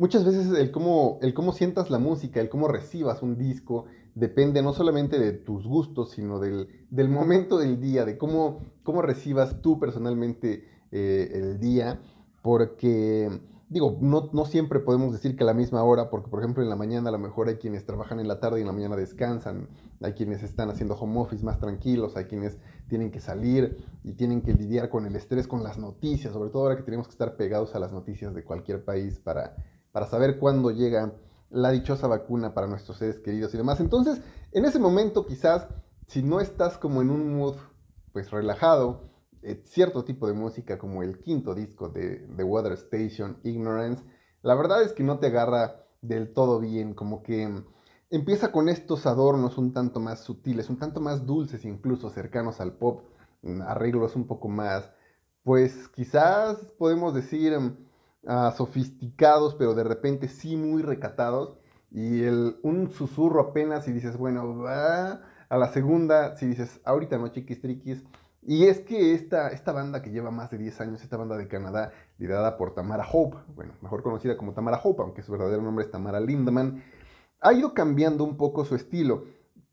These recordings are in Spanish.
muchas veces el cómo, el cómo sientas la música, el cómo recibas un disco, depende no solamente de tus gustos, sino del, momento del día, de cómo, cómo recibas tú personalmente eh, el día, porque digo, no, no, siempre podemos decir que a la misma hora, porque por ejemplo en la mañana a lo mejor hay quienes trabajan en la tarde y en la mañana descansan, hay quienes están haciendo home office más tranquilos, hay quienes tienen que salir y tienen que lidiar con el estrés, con las noticias, sobre todo ahora que tenemos que estar pegados a las noticias de cualquier país para para saber cuándo llega la dichosa vacuna para nuestros seres queridos y demás. Entonces, en ese momento quizás, si no estás como en un mood pues relajado, eh, cierto tipo de música como el quinto disco de The Weather Station, Ignorance, la verdad es que no te agarra del todo bien, como que empieza con estos adornos un tanto más sutiles, un tanto más dulces incluso, cercanos al pop, mm, arreglos un poco más, pues quizás podemos decir em, Ah, sofisticados, pero de repente sí muy recatados. Y el, un susurro apenas y dices, bueno, va a la segunda, si dices, ahorita no, chiquis triquis. Y es que esta, esta banda que lleva más de 10 años, esta banda de Canadá, liderada por Tamara Hope, bueno, mejor conocida como Tamara Hope, aunque su verdadero nombre es Tamara Lindemann, ha ido cambiando un poco su estilo.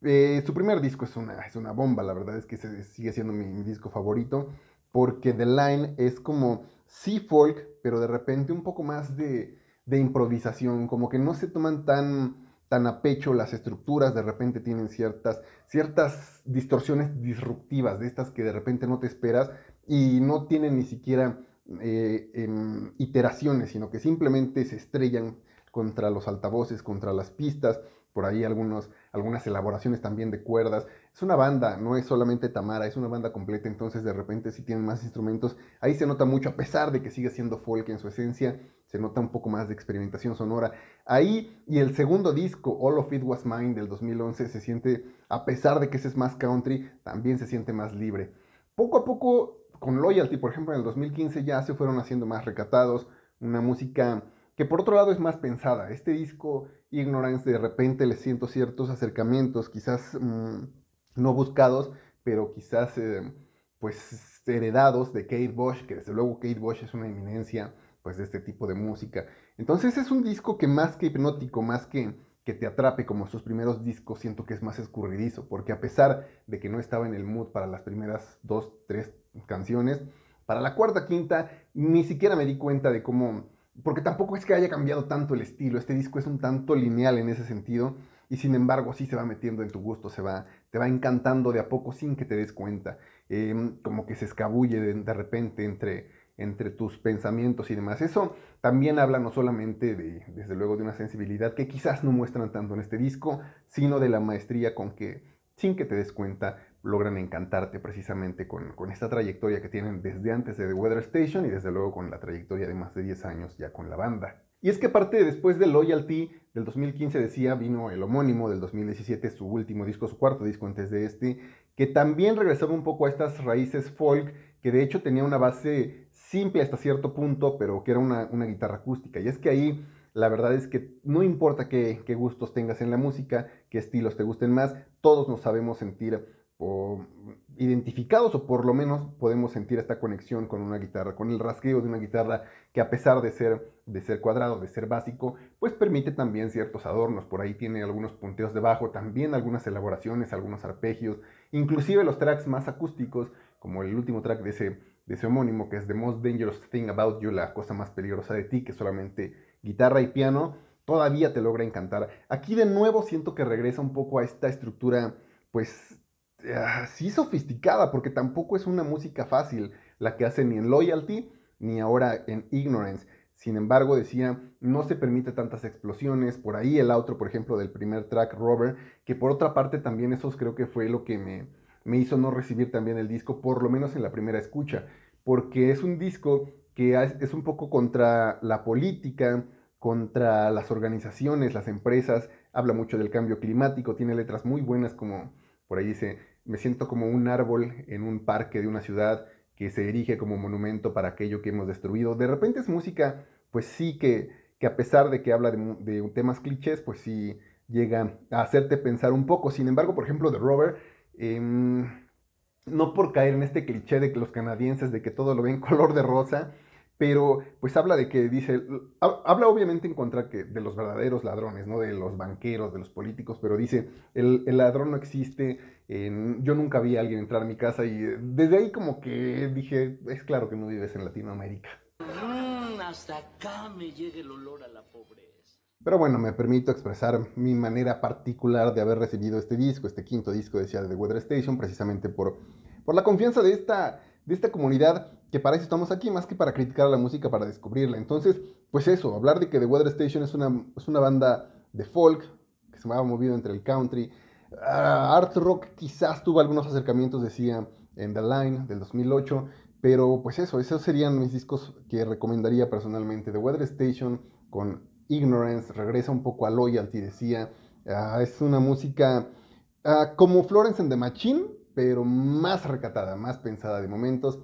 Eh, su primer disco es una, es una bomba, la verdad es que sigue siendo mi disco favorito, porque The Line es como sí folk, pero de repente un poco más de, improvisación, como que no se toman tan, a pecho las estructuras, de repente tienen ciertas, distorsiones disruptivas, de estas que de repente no te esperas y no tienen ni siquiera eh, em, iteraciones, sino que simplemente se estrellan contra los altavoces, contra las pistas, por ahí algunos, algunas elaboraciones también de cuerdas es una banda, no es solamente Tamara, es una banda completa, entonces de repente si tienen más instrumentos. Ahí se nota mucho, a pesar de que sigue siendo folk en su esencia, se nota un poco más de experimentación sonora. Ahí y el segundo disco, All of It Was Mine del 2011, se siente, a pesar de que ese es más country, también se siente más libre. Poco a poco, con Loyalty, por ejemplo, en el 2015 ya se fueron haciendo más recatados, una música que por otro lado es más pensada. Este disco, Ignorance, de repente le siento ciertos acercamientos, quizás... Mm, no buscados, pero quizás eh, pues heredados de Kate Bush, que desde luego Kate Bush es una eminencia pues de este tipo de música. Entonces es un disco que más que hipnótico, más que que te atrape como sus primeros discos, siento que es más escurridizo, porque a pesar de que no estaba en el mood para las primeras dos, tres canciones, para la cuarta, quinta, ni siquiera me di cuenta de cómo, porque tampoco es que haya cambiado tanto el estilo, este disco es un tanto lineal en ese sentido, y sin embargo sí se va metiendo en tu gusto, se va te va encantando de a poco sin que te des cuenta, em, como que se escabulle de, repente entre, entre tus pensamientos y demás. Eso también habla no solamente de, desde luego, de una sensibilidad que quizás no muestran tanto en este disco, sino de la maestría con que, sin que te des cuenta, logran encantarte precisamente con, con esta trayectoria que tienen desde antes de The Weather Station y desde luego con la trayectoria de más de 10 años ya con la banda. Y es que aparte, después de Loyalty del 2015, decía, vino el homónimo del 2017, su último disco, su cuarto disco antes de este, que también regresaba un poco a estas raíces folk, que de hecho tenía una base simple hasta cierto punto, pero que era una, guitarra acústica. Y es que ahí la verdad es que no importa qué, qué, gustos tengas en la música, qué estilos te gusten más, todos nos sabemos sentir identificados o por lo menos podemos sentir esta conexión con una guitarra, con el rasgueo de una guitarra que a pesar de ser, de ser cuadrado, de ser básico, pues permite también ciertos adornos, por ahí tiene algunos punteos debajo, también algunas elaboraciones, algunos arpegios, inclusive los tracks más acústicos, como el último track de ese, de ese homónimo que es The Most Dangerous Thing About You, la cosa más peligrosa de ti, que solamente guitarra y piano, todavía te logra encantar. Aquí de nuevo siento que regresa un poco a esta estructura pues Ah, sí sofisticada, porque tampoco es una música fácil la que hace ni en Loyalty ni ahora en Ignorance. Sin embargo, decía, no se permite tantas explosiones. Por ahí el outro, por ejemplo, del primer track, Robert, que por otra parte también eso creo que fue lo que me, me hizo no recibir también el disco, por lo menos en la primera escucha, porque es un disco que es un poco contra la política, contra las organizaciones, las empresas, habla mucho del cambio climático, tiene letras muy buenas como por ahí dice, me siento como un árbol en un parque de una ciudad que se erige como monumento para aquello que hemos destruido. De repente es música, pues sí, que, a pesar de que habla de, temas clichés, pues sí llega a hacerte pensar un poco. Sin embargo, por ejemplo, de Robert, em, no por caer en este cliché de que los canadienses, de que todo lo ven color de rosa, pero pues habla de que dice, habla obviamente en contra de los verdaderos ladrones, ¿no? De los banqueros, de los políticos, pero dice, el, ladrón no existe, yo nunca vi a alguien entrar a mi casa y eh, desde ahí como que dije, es claro que no vives en Latinoamérica. Mm, hasta acá me llega el olor a la pobreza. Pero bueno, me permito expresar mi manera particular de haber recibido este disco, este quinto disco de The de Weather Station, precisamente por, por la confianza de esta de esta comunidad que para eso estamos aquí, más que para criticar la música, para descubrirla. Entonces, pues eso, hablar de que The Weather Station es una, una banda de folk, que se me ha movido entre el country, ah, art rock quizás tuvo algunos acercamientos, decía, en The Line del 2008, pero pues eso, esos serían mis discos que recomendaría personalmente. The Weather Station con Ignorance, regresa un poco a Loyalty, decía, ah, es una música... Ah, como Florence and the Machine, pero más recatada, más pensada de momentos.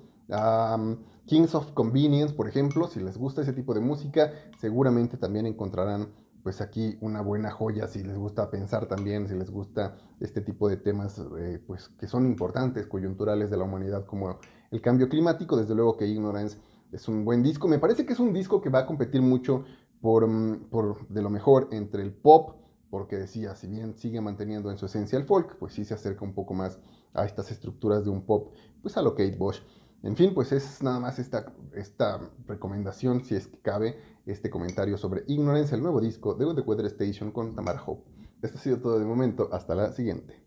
Kings of Convenience, por ejemplo, si les gusta ese tipo de música, seguramente también encontrarán pues aquí una buena joya si les gusta pensar también, si les gusta este tipo de temas eh, pues que son importantes, coyunturales de la humanidad como el cambio climático, desde luego que Ignorance es un buen disco, me parece que es un disco que va a competir mucho por, mm, por de lo mejor entre el pop, porque decía, si bien sigue manteniendo en su esencia el folk, pues sí se acerca un poco más a estas estructuras de un pop, pues a lo Kate Bosch. En fin, pues es nada más esta, esta recomendación, si es que cabe, este comentario sobre Ignorance, el nuevo disco de The Weather Station con Tamara Hope. Esto ha sido todo de momento, hasta la siguiente.